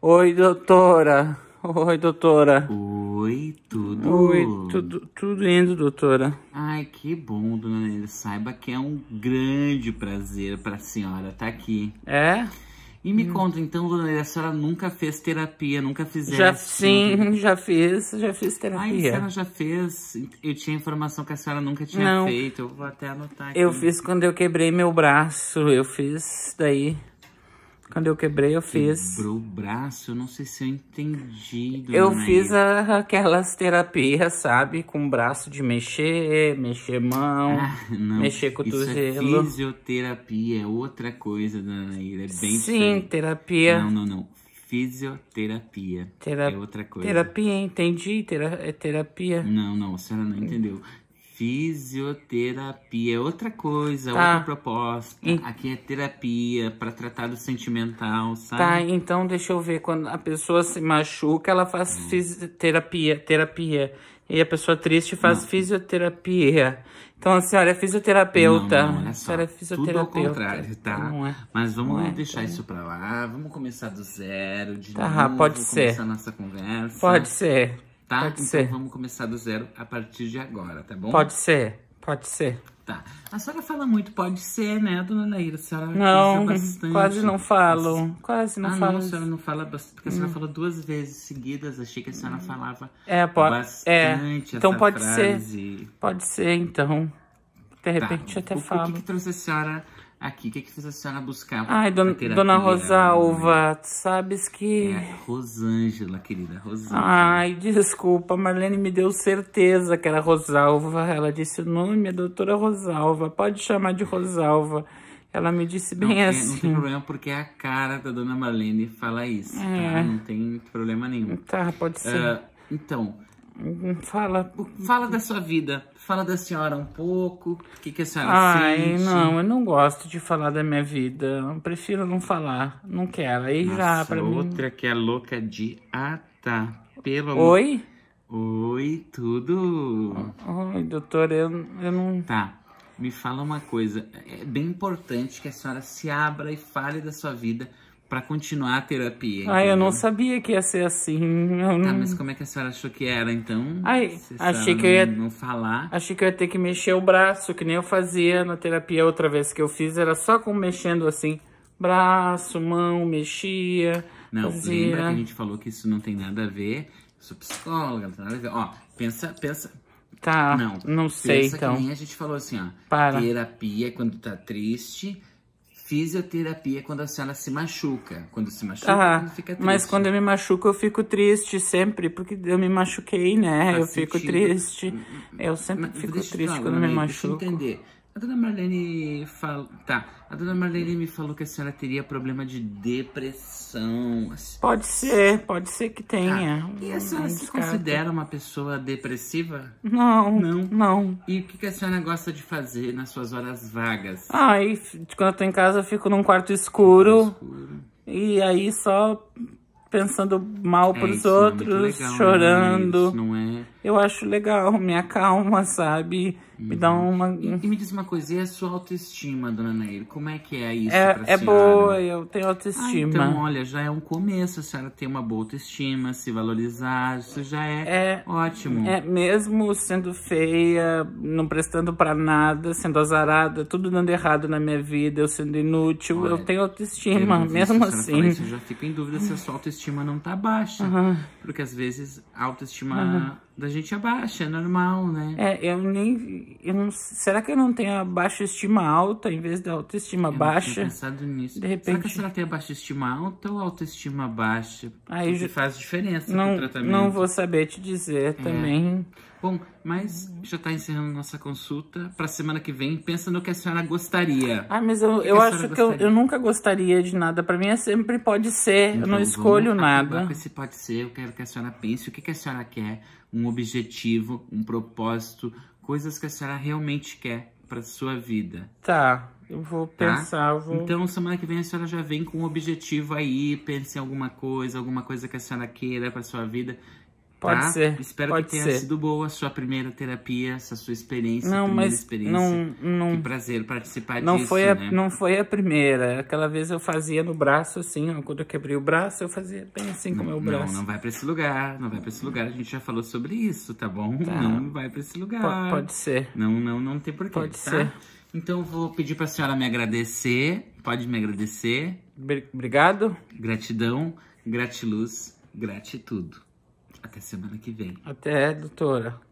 Oi, doutora. Oi, doutora. Oi, tudo? Oi, tudo, tudo indo, doutora. Ai, que bom, dona Neide. Saiba que é um grande prazer pra senhora estar tá aqui. É? E me hum. conta, então, dona Neide, a senhora nunca fez terapia, nunca fizeram? Já, sim, já fiz, já fiz terapia. Ai, a senhora já fez? Eu tinha informação que a senhora nunca tinha Não. feito, eu vou até anotar aqui. Eu fiz quando eu quebrei meu braço, eu fiz daí... Quando eu quebrei, eu fiz. Quebrou o braço? Eu não sei se eu entendi. Eu fiz a, aquelas terapias, sabe? Com braço de mexer, mexer mão, ah, mexer cotovelo. Isso é fisioterapia, é outra coisa, dona Ira. É bem Sim, diferente. terapia. Não, não, não. Fisioterapia é Terap. é outra coisa. Terapia, entendi. Tera... É terapia. Não, não, a senhora não entendeu. Fisioterapia é outra coisa, tá. outra proposta. E... Aqui é terapia para tratar do sentimental, sabe? Tá, então deixa eu ver. Quando a pessoa se machuca, ela faz hum. fisioterapia, terapia. E a pessoa triste faz não. fisioterapia. Então a senhora é fisioterapeuta. Não, não, olha é só, a senhora é fisioterapeuta. Tudo ao contrário, tá? Não é. Mas vamos é. deixar isso para lá. Vamos começar do zero, de tá, novo. Pode ser. Começar a nossa conversa. Pode ser tá? Pode então ser. vamos começar do zero a partir de agora, tá bom? Pode ser, pode ser. Tá. A senhora fala muito, pode ser, né, dona Neira? A senhora não, bastante. quase não falo. Quase não ah, falo. Não, a senhora não fala bastante, porque a senhora hum. duas vezes seguidas. Achei que a senhora falava é, é então pode, bastante é. Então pode frase. ser. Pode ser, então. De tá. repente tá. até o, falo. O que, que trouxe a senhora Aqui, o que, que fez a senhora buscar? Ai, don dona Rosalva, né? tu sabes que... É, Rosângela, querida, Rosângela. Ai, desculpa, a Marlene me deu certeza que era Rosalva. Ela disse o nome, é doutora Rosalva, pode chamar de Rosalva. Ela me disse bem não, assim. não tem problema, porque é a cara da dona Marlene falar isso, tá? é. tá? Não tem problema nenhum. Tá, pode ser. Uh, então, Fala. Fala da sua vida. Fala da senhora um pouco. O que, que a senhora Ai, sente? não, eu não gosto de falar da minha vida. Eu prefiro não falar. Não quero. Aí já já pra outra que é louca de atar. Pelo Oi? Oi, tudo? Oi, doutor, eu, eu não... Tá, me fala uma coisa. É bem importante que a senhora se abra e fale da sua vida para continuar a terapia. Entendeu? Ai, eu não sabia que ia ser assim. Tá, não... Tá, mas como é que a senhora achou que era, então? Ai, achei que não, eu ia... Não falar. Achei que eu ia ter que mexer o braço, que nem eu fazia na terapia outra vez que eu fiz. Era só com mexendo assim, braço, mão, mexia, Não, fazia. lembra que a gente falou que isso não tem nada a ver. Eu sou psicóloga, não tem nada a ver. Ó, pensa, pensa, Tá, não, não sei, então. que nem a gente falou assim, ó. Para. Terapia é quando tá triste, Fisioterapia é quando a senhora se machuca. Quando se machuca, ah, quando fica triste. Mas quando eu me machuco, eu fico triste sempre, porque eu me machuquei, né? Faz eu sentido. fico triste. Hum, hum, hum. Eu sempre mas, fico triste falar, quando me machuco. Deixa eu entender. A dona Marlene fal, Tá. A dona Marlene me falou que a senhora teria problema de depressão. Assim. Pode ser, pode ser que tenha. Tá. E a senhora se considera uma pessoa depressiva? Não. Não. Não. E o que, que a senhora gosta de fazer nas suas horas vagas? Ah, e quando eu tô em casa, eu fico num quarto escuro. Quarto escuro. E aí só pensando mal é, pros é outros, é legal, né, chorando. É... Eu acho legal, me acalma, sabe? Uhum. Me dá uma... E, e, me diz uma coisa, e a sua autoestima, dona Neire? Como é que é isso é, pra é boa, eu tenho ah, autoestima. Ah, então, olha, já é um começo a senhora ter uma boa autoestima, se valorizar, isso já é, é ótimo. É, mesmo sendo feia, não prestando pra nada, sendo azarada, tudo dando errado na minha vida, eu sendo inútil, olha, eu tenho autoestima, mesmo isso, assim. isso, eu já fico em dúvida se a sua autoestima autoestima não tá baixa. Uhum. Porque às vezes a autoestima da gente é baixa, é normal, né? É, eu nem. Eu não, será que eu não tenho a baixa estima alta em vez da autoestima eu baixa? Não pensado nisso. De repente. Será que a senhora tem a baixa estima alta ou autoestima baixa? Aí já... faz diferença não, no tratamento. Não vou saber te dizer é. também. Bom, mas já está encerrando nossa consulta. Para semana que vem, pensa no que a senhora gostaria. Ah, mas eu, eu que acho que eu, eu, nunca gostaria de nada. Para mim é sempre pode ser. Então, eu não escolho nada. Com esse pode ser, eu quero que a senhora pense o que, que a senhora quer um objetivo, um propósito, coisas que a senhora realmente quer para sua vida. Tá, eu vou tá? pensar. vou... Então, semana que vem a senhora já vem com um objetivo aí, pense em alguma coisa, alguma coisa que a senhora queira para sua vida. Pode tá? ser. Espero pode que tenha ser. sido boa a sua primeira terapia, essa sua experiência, não, mas experiência. Não, não, que prazer participar não disso, foi a, né? Não foi a primeira. Aquela vez eu fazia no braço assim, ó, quando eu quebrei o braço, eu fazia bem assim com o meu braço. Não, não vai pra esse lugar, não vai pra esse lugar. A gente já falou sobre isso, tá bom? Tá. Não vai pra esse lugar. Pode, pode ser. Não, não, não tem porquê, Pode tá? ser. Então, vou pedir pra senhora me agradecer. Pode me agradecer. Obrigado. Gratidão, gratiluz, gratitudo. Até semana que vem. Até, doutora.